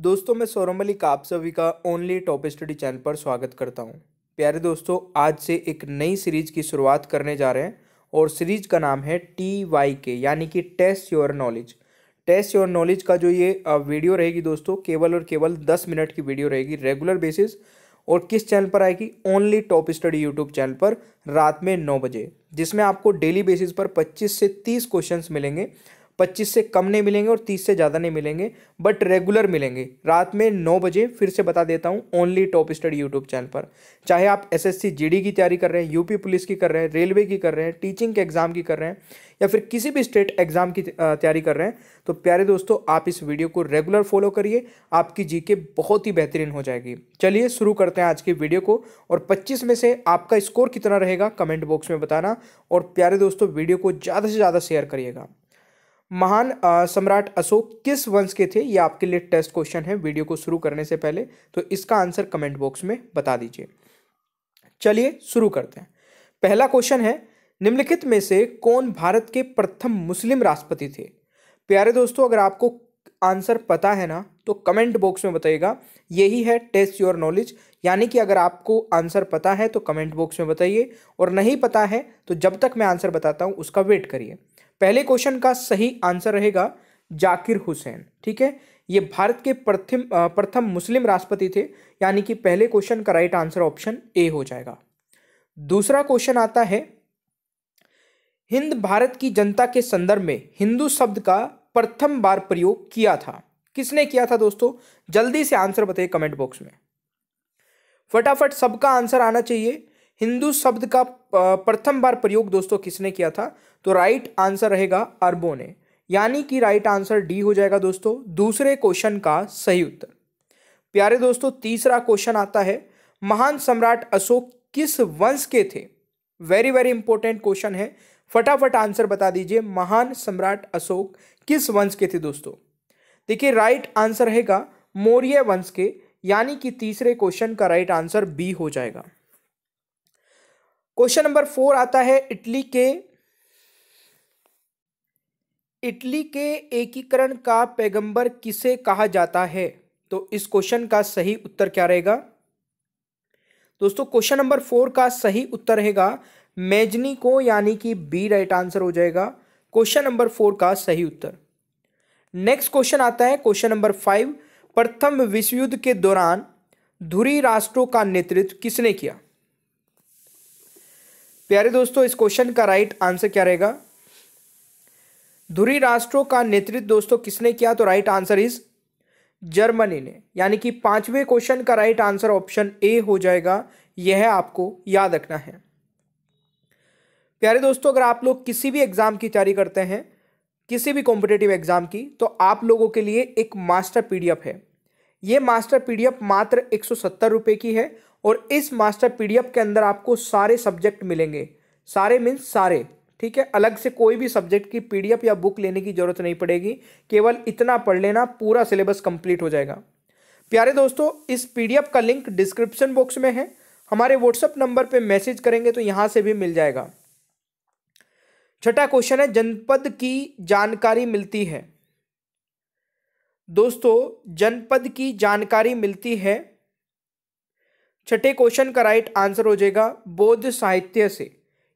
दोस्तों मैं सौरभ मलिक आप सभी का ओनली टॉप स्टडी चैनल पर स्वागत करता हूं प्यारे दोस्तों आज से एक नई सीरीज की शुरुआत करने जा रहे हैं और सीरीज का नाम है टी वाई के यानी कि test your knowledge test your knowledge का जो ये वीडियो रहेगी दोस्तों केवल और केवल दस मिनट की वीडियो रहेगी रेगुलर बेसिस और किस चैनल पर आएगी only top study YouTube channel पर रात में नौ बजे जिसमें आपको डेली बेसिस पर पच्चीस से तीस क्वेश्चन मिलेंगे पच्चीस से कम नहीं मिलेंगे और तीस से ज़्यादा नहीं मिलेंगे बट रेगुलर मिलेंगे रात में नौ बजे फिर से बता देता हूँ only top study YouTube channel पर चाहे आप एस एस की तैयारी कर रहे हैं यूपी पुलिस की कर रहे हैं रेलवे की कर रहे हैं टीचिंग के एग्ज़ाम की कर रहे हैं या फिर किसी भी स्टेट एग्ज़ाम की तैयारी कर रहे हैं तो प्यारे दोस्तों आप इस वीडियो को रेगुलर फॉलो करिए आपकी जी के बहुत ही बेहतरीन हो जाएगी चलिए शुरू करते हैं आज की वीडियो को और पच्चीस में से आपका स्कोर कितना रहेगा कमेंट बॉक्स में बताना और प्यारे दोस्तों वीडियो को ज़्यादा से ज़्यादा शेयर करिएगा महान सम्राट अशोक किस वंश के थे ये आपके लिए टेस्ट क्वेश्चन है वीडियो को शुरू करने से पहले तो इसका आंसर कमेंट बॉक्स में बता दीजिए चलिए शुरू करते हैं पहला क्वेश्चन है निम्नलिखित में से कौन भारत के प्रथम मुस्लिम राष्ट्रपति थे प्यारे दोस्तों अगर आपको आंसर पता है ना तो कमेंट बॉक्स में बताइएगा यही है टेस्ट योर नॉलेज यानी कि अगर आपको आंसर पता है तो कमेंट बॉक्स में बताइए और नहीं पता है तो जब तक मैं आंसर बताता हूँ उसका वेट करिए पहले क्वेश्चन का सही आंसर रहेगा जाकिर हुसैन ठीक है ये भारत के प्रथम प्रथम मुस्लिम राष्ट्रपति थे यानी कि पहले क्वेश्चन का राइट आंसर ऑप्शन ए हो जाएगा दूसरा क्वेश्चन आता है हिंद भारत की जनता के संदर्भ में हिंदू शब्द का प्रथम बार प्रयोग किया था किसने किया था दोस्तों जल्दी से आंसर बताइए कमेंट बॉक्स में फटाफट सबका आंसर आना चाहिए हिंदू शब्द का प्रथम बार प्रयोग दोस्तों किसने किया था तो राइट आंसर रहेगा अरबों ने यानी कि राइट आंसर डी हो जाएगा दोस्तों दूसरे क्वेश्चन का सही उत्तर प्यारे दोस्तों तीसरा क्वेश्चन आता है महान सम्राट अशोक किस वंश के थे वेरी वेरी इंपॉर्टेंट क्वेश्चन है फटाफट आंसर बता दीजिए महान सम्राट अशोक किस वंश के थे दोस्तों देखिए राइट आंसर रहेगा मौर्य वंश के यानी कि तीसरे क्वेश्चन का राइट आंसर बी हो जाएगा क्वेश्चन नंबर फोर आता है इटली के इटली के एकीकरण का पैगंबर किसे कहा जाता है तो इस क्वेश्चन का सही उत्तर क्या रहेगा दोस्तों क्वेश्चन नंबर फोर का सही उत्तर रहेगा मेजनी को यानी कि बी राइट आंसर हो जाएगा क्वेश्चन नंबर फोर का सही उत्तर नेक्स्ट क्वेश्चन आता है क्वेश्चन नंबर फाइव प्रथम विश्व युद्ध के दौरान धुरी राष्ट्रों का नेतृत्व किसने किया प्यारे दोस्तों इस क्वेश्चन का राइट आंसर क्या रहेगा धुरी राष्ट्रों का नेतृत्व दोस्तों किसने किया तो राइट आंसर इज जर्मनी ने यानी कि पांचवें क्वेश्चन का राइट आंसर ऑप्शन ए हो जाएगा यह आपको याद रखना है प्यारे दोस्तों अगर आप लोग किसी भी एग्ज़ाम की तैयारी करते हैं किसी भी कॉम्पिटेटिव एग्ज़ाम की तो आप लोगों के लिए एक मास्टर पीडीएफ है ये मास्टर पीडीएफ मात्र एक सौ की है और इस मास्टर पीडीएफ के अंदर आपको सारे सब्जेक्ट मिलेंगे सारे मीन्स सारे ठीक है अलग से कोई भी सब्जेक्ट की पीडीएफ या बुक लेने की ज़रूरत नहीं पड़ेगी केवल इतना पढ़ लेना पूरा सिलेबस कंप्लीट हो जाएगा प्यारे दोस्तों इस पीडीएफ का लिंक डिस्क्रिप्शन बॉक्स में है हमारे व्हाट्सएप नंबर पे मैसेज करेंगे तो यहाँ से भी मिल जाएगा छठा क्वेश्चन है जनपद की जानकारी मिलती है दोस्तों जनपद की जानकारी मिलती है छठे क्वेश्चन का राइट आंसर हो जाएगा बौद्ध साहित्य से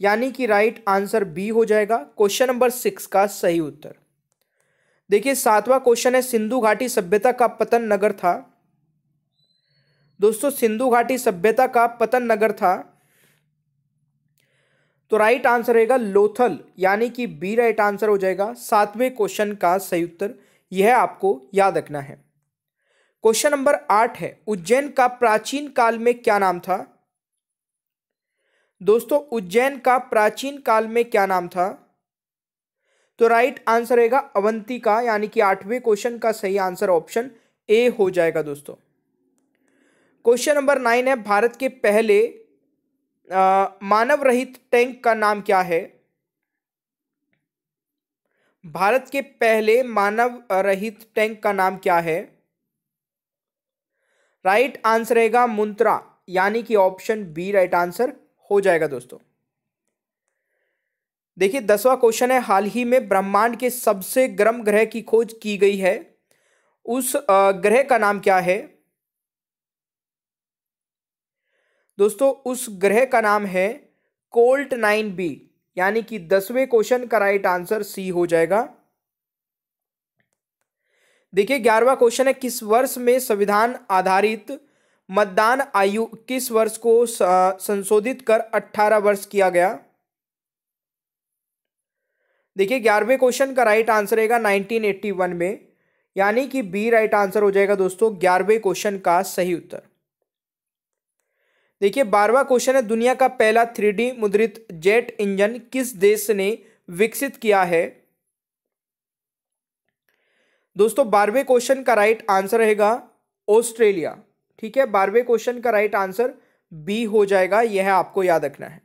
यानी कि राइट आंसर बी हो जाएगा क्वेश्चन नंबर सिक्स का सही उत्तर देखिए सातवां क्वेश्चन है सिंधु घाटी सभ्यता का पतन नगर था दोस्तों सिंधु घाटी सभ्यता का पतन नगर था तो राइट आंसर रहेगा लोथल यानी कि बी राइट आंसर हो जाएगा सातवें क्वेश्चन का सही उत्तर यह आपको याद रखना है क्वेश्चन नंबर आठ है उज्जैन का प्राचीन काल में क्या नाम था दोस्तों उज्जैन का प्राचीन काल में क्या नाम था तो राइट आंसर रहेगा अवंती का यानी कि आठवें क्वेश्चन का सही आंसर ऑप्शन ए हो जाएगा दोस्तों क्वेश्चन नंबर नाइन है भारत के पहले मानव रहित टैंक का नाम क्या है भारत के पहले मानव रहित टैंक का नाम क्या है राइट आंसर रहेगा मुंत्रा यानी कि ऑप्शन बी राइट आंसर हो जाएगा दोस्तों देखिए दसवां क्वेश्चन है हाल ही में ब्रह्मांड के सबसे गर्म ग्रह की खोज की गई है उस ग्रह का नाम क्या है दोस्तों उस ग्रह का नाम है कोल्ट नाइन बी यानी कि दसवें क्वेश्चन का राइट आंसर सी हो जाएगा देखिए ग्यारहवा क्वेश्चन है किस वर्ष में संविधान आधारित मतदान आयु किस वर्ष को संशोधित कर अट्ठारह वर्ष किया गया देखिए ग्यारहवें क्वेश्चन का राइट आंसर रहेगा 1981 में यानी कि बी राइट आंसर हो जाएगा दोस्तों ग्यारहवें क्वेश्चन का सही उत्तर देखिए बारहवा क्वेश्चन है दुनिया का पहला थ्री मुद्रित जेट इंजन किस देश ने विकसित किया है दोस्तों बारहवें क्वेश्चन का राइट आंसर रहेगा ऑस्ट्रेलिया ठीक है बारहवें क्वेश्चन का राइट आंसर बी हो जाएगा यह आपको याद रखना है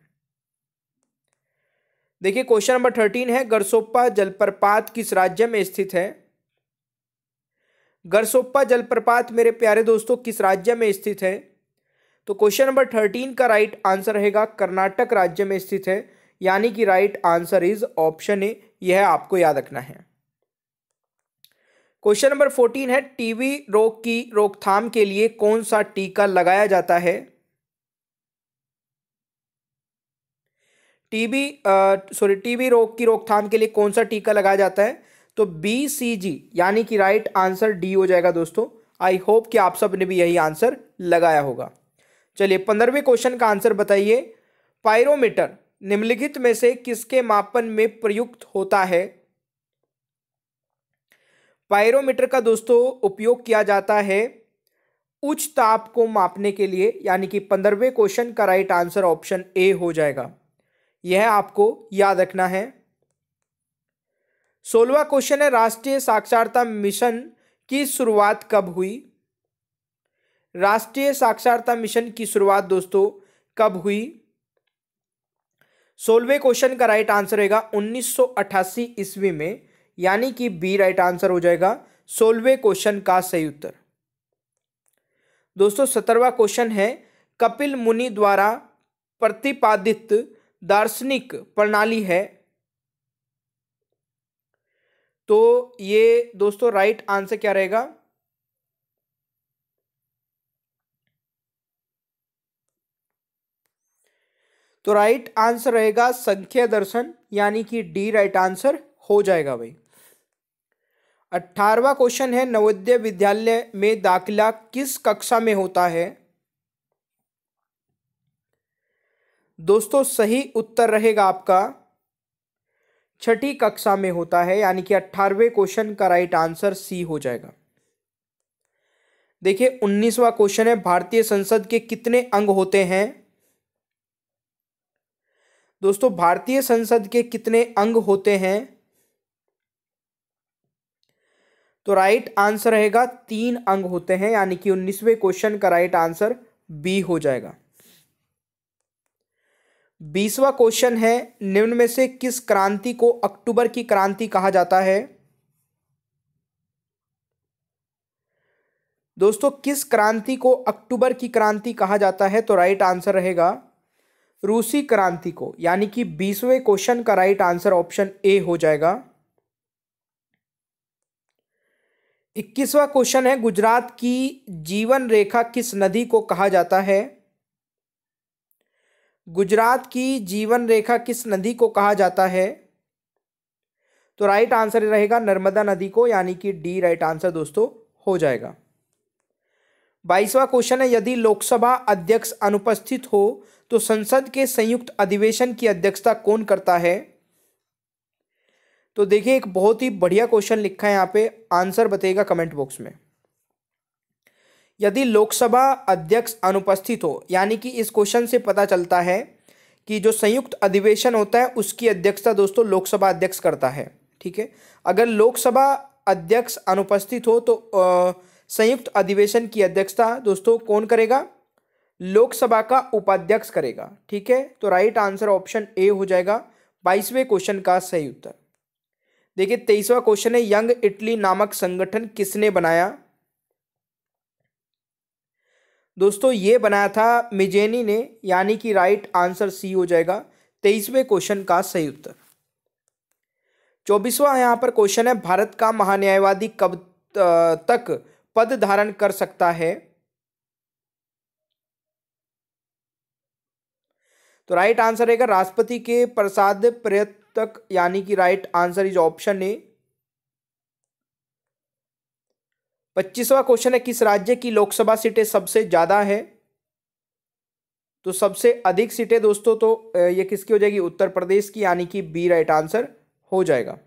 देखिए क्वेश्चन नंबर थर्टीन है गरसोप्पा जलप्रपात किस राज्य में स्थित है गरसोप्पा जलप्रपात मेरे प्यारे दोस्तों किस राज्य में स्थित है तो क्वेश्चन नंबर थर्टीन का राइट आंसर रहेगा कर्नाटक राज्य में स्थित है यानी कि right answer is option A यह आपको याद रखना है क्वेश्चन नंबर फोर्टीन है टीबी रोग की रोकथाम के लिए कौन सा टीका लगाया जाता है टीबी सॉरी टीबी रोग की रोकथाम के लिए कौन सा टीका लगाया जाता है तो बी यानी कि राइट आंसर डी हो जाएगा दोस्तों आई होप कि आप सब ने भी यही आंसर लगाया होगा चलिए पंद्रहवें क्वेश्चन का आंसर बताइए पायरोमीटर निम्नलिखित में से किसके मापन में प्रयुक्त होता है पायरोमीटर का दोस्तों उपयोग किया जाता है उच्च ताप को मापने के लिए यानी कि पंद्रहवें क्वेश्चन का राइट आंसर ऑप्शन ए हो जाएगा यह आपको याद रखना है सोलवा क्वेश्चन है राष्ट्रीय साक्षरता मिशन की शुरुआत कब हुई राष्ट्रीय साक्षरता मिशन की शुरुआत दोस्तों कब हुई सोलवे क्वेश्चन का राइट आंसर रहेगा 1988 ईस्वी में यानी कि बी राइट आंसर हो जाएगा सोलवे क्वेश्चन का सही उत्तर दोस्तों सत्रहवा क्वेश्चन है कपिल मुनि द्वारा प्रतिपादित दार्शनिक प्रणाली है तो ये दोस्तों राइट आंसर क्या रहेगा तो राइट आंसर रहेगा संख्या दर्शन यानी कि डी राइट आंसर हो जाएगा भाई अट्ठारवा क्वेश्चन है नवोदय विद्यालय में दाखिला किस कक्षा में होता है दोस्तों सही उत्तर रहेगा आपका छठी कक्षा में होता है यानी कि अट्ठारहवें क्वेश्चन का राइट आंसर सी हो जाएगा देखिए उन्नीसवा क्वेश्चन है भारतीय संसद के कितने अंग होते हैं दोस्तों भारतीय संसद के कितने अंग होते हैं तो राइट आंसर रहेगा तीन अंग होते हैं यानी कि उन्नीसवें क्वेश्चन का राइट आंसर बी हो जाएगा बीसवा क्वेश्चन है निम्न में से किस क्रांति को अक्टूबर की क्रांति कहा जाता है दोस्तों किस क्रांति को अक्टूबर की क्रांति कहा जाता है तो राइट आंसर रहेगा रूसी क्रांति को यानी कि बीसवें क्वेश्चन का राइट आंसर ऑप्शन ए हो जाएगा इक्कीसवा क्वेश्चन है गुजरात की जीवन रेखा किस नदी को कहा जाता है गुजरात की जीवन रेखा किस नदी को कहा जाता है तो राइट आंसर रहेगा नर्मदा नदी को यानी कि डी राइट आंसर दोस्तों हो जाएगा बाईसवा क्वेश्चन है यदि लोकसभा अध्यक्ष अनुपस्थित हो तो संसद के संयुक्त अधिवेशन की अध्यक्षता कौन करता है तो देखिए एक बहुत ही बढ़िया क्वेश्चन लिखा है यहाँ पे आंसर बताइएगा कमेंट बॉक्स में यदि लोकसभा अध्यक्ष अनुपस्थित हो यानी कि इस क्वेश्चन से पता चलता है कि जो संयुक्त अधिवेशन होता है उसकी अध्यक्षता दोस्तों लोकसभा अध्यक्ष करता है ठीक है अगर लोकसभा अध्यक्ष अनुपस्थित हो तो आ, संयुक्त अधिवेशन की अध्यक्षता दोस्तों कौन करेगा लोकसभा का उपाध्यक्ष करेगा ठीक है तो राइट आंसर ऑप्शन ए हो जाएगा बाईसवें क्वेश्चन का सही उत्तर देखिए तेईसवा क्वेश्चन है यंग इटली नामक संगठन किसने बनाया दोस्तों ये बनाया था मिजेनी ने यानी कि राइट आंसर सी हो जाएगा तेईसवें क्वेश्चन का सही उत्तर चौबीसवा यहां पर क्वेश्चन है भारत का महान्यायवादी कब तक पद धारण कर सकता है तो राइट आंसर रहेगा राष्ट्रपति के प्रसाद प्रयत्तक यानी कि right answer is option A पच्चीसवा क्वेश्चन है किस राज्य की लोकसभा सीटें सबसे ज़्यादा है तो सबसे अधिक सीटें दोस्तों तो ये किसकी हो जाएगी उत्तर प्रदेश की यानी कि बी राइट आंसर हो जाएगा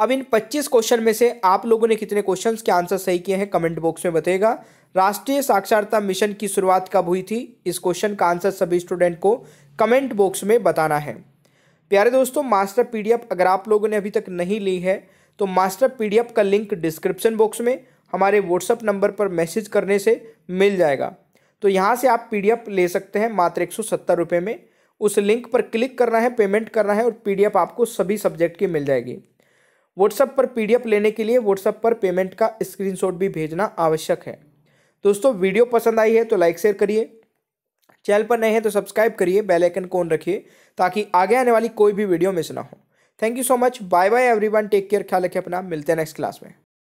अब इन 25 क्वेश्चन में से आप लोगों ने कितने क्वेश्चंस के आंसर सही किए हैं कमेंट बॉक्स में बताइएगा राष्ट्रीय साक्षरता मिशन की शुरुआत कब हुई थी इस क्वेश्चन का आंसर सभी स्टूडेंट को कमेंट बॉक्स में बताना है प्यारे दोस्तों मास्टर पीडीएफ अगर आप लोगों ने अभी तक नहीं ली है तो मास्टर पीडीएफ का लिंक डिस्क्रिप्शन बॉक्स में हमारे व्हाट्सअप नंबर पर मैसेज करने से मिल जाएगा तो यहाँ से आप पी ले सकते हैं मात्र एक सौ में उस लिंक पर क्लिक करना है पेमेंट करना है और पी आपको सभी सब्जेक्ट की मिल जाएगी व्हाट्सएप पर पीडीएफ लेने के लिए व्हाट्सएप पर पेमेंट का स्क्रीनशॉट भी भेजना आवश्यक है दोस्तों वीडियो पसंद आई है तो लाइक शेयर करिए चैनल पर नए हैं तो सब्सक्राइब करिए बेल आइकन कौन रखिए ताकि आगे आने वाली कोई भी वीडियो मिस ना हो thank you so much bye bye everyone take care ख्याल रखिए अपना मिलते हैं नेक्स्ट क्लास में